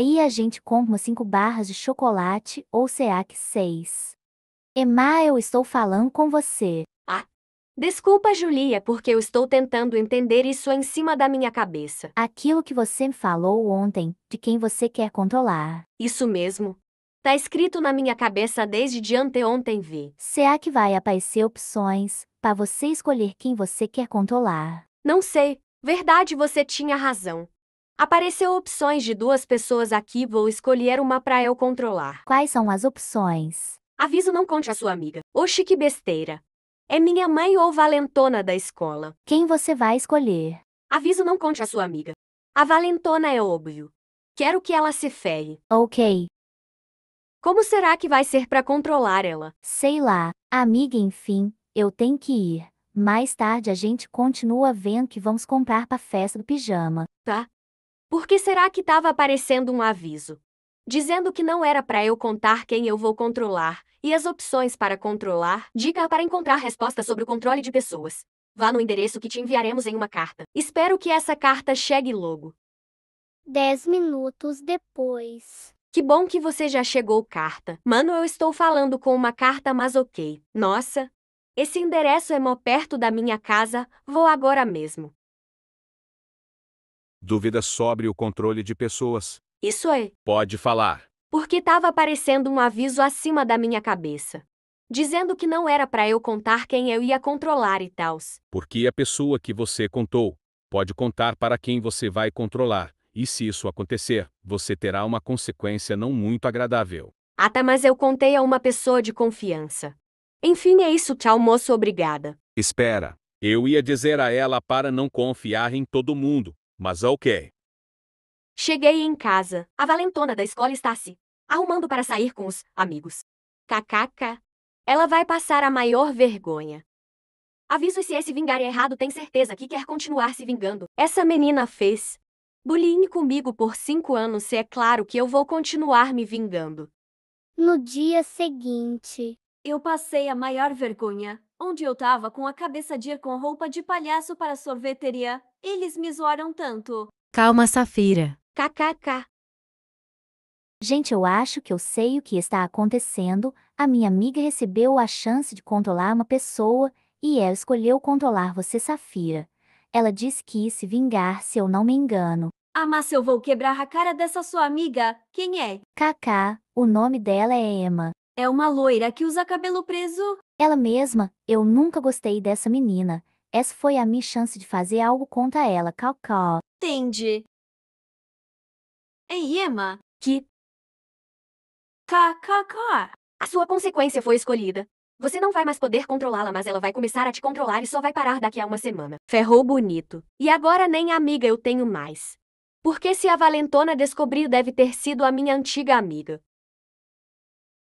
Aí a gente compra cinco barras de chocolate ou que 6. Emma, eu estou falando com você. Ah, desculpa, Julia, porque eu estou tentando entender isso em cima da minha cabeça. Aquilo que você me falou ontem, de quem você quer controlar. Isso mesmo. Tá escrito na minha cabeça desde de anteontem vi. Será que vai aparecer opções para você escolher quem você quer controlar? Não sei. Verdade, você tinha razão. Apareceu opções de duas pessoas aqui, vou escolher uma para eu controlar. Quais são as opções? Aviso não conte a sua amiga. Oxi, que besteira. É minha mãe ou valentona da escola. Quem você vai escolher? Aviso não conte a sua amiga. A valentona é óbvio. Quero que ela se ferre. Ok. Como será que vai ser para controlar ela? Sei lá. Amiga, enfim, eu tenho que ir. Mais tarde a gente continua vendo que vamos comprar pra festa do pijama. Tá, por que será que estava aparecendo um aviso? Dizendo que não era para eu contar quem eu vou controlar e as opções para controlar, dica para encontrar resposta sobre o controle de pessoas. Vá no endereço que te enviaremos em uma carta. Espero que essa carta chegue logo. Dez minutos depois. Que bom que você já chegou, carta. Mano, eu estou falando com uma carta, mas ok. Nossa, esse endereço é mó perto da minha casa, vou agora mesmo. Dúvidas sobre o controle de pessoas. Isso é. Pode falar. Porque estava aparecendo um aviso acima da minha cabeça. Dizendo que não era para eu contar quem eu ia controlar e tals. Porque a pessoa que você contou pode contar para quem você vai controlar. E se isso acontecer, você terá uma consequência não muito agradável. Até mas eu contei a uma pessoa de confiança. Enfim, é isso. Tchau, moço. Obrigada. Espera. Eu ia dizer a ela para não confiar em todo mundo mas ok. Cheguei em casa. A valentona da escola está se arrumando para sair com os amigos. KKK. Ela vai passar a maior vergonha. Aviso se esse vingar é errado, tem certeza que quer continuar se vingando. Essa menina fez bullying comigo por cinco anos se é claro que eu vou continuar me vingando. No dia seguinte, eu passei a maior vergonha onde eu tava com a cabeça de ir com roupa de palhaço para a sorveteria. Eles me zoaram tanto. Calma, Safira. KKK. Gente, eu acho que eu sei o que está acontecendo. A minha amiga recebeu a chance de controlar uma pessoa e ela escolheu controlar você, Safira. Ela disse que ia se vingar, se eu não me engano. Ah, mas eu vou quebrar a cara dessa sua amiga. Quem é? Kaká, o nome dela é Emma. É uma loira que usa cabelo preso? Ela mesma, eu nunca gostei dessa menina. Essa foi a minha chance de fazer algo contra ela, Calcó. Entendi. Ei, Emma. Que? KKK. A sua consequência foi escolhida. Você não vai mais poder controlá-la, mas ela vai começar a te controlar e só vai parar daqui a uma semana. Ferrou bonito. E agora nem amiga eu tenho mais. Porque se a valentona descobriu deve ter sido a minha antiga amiga.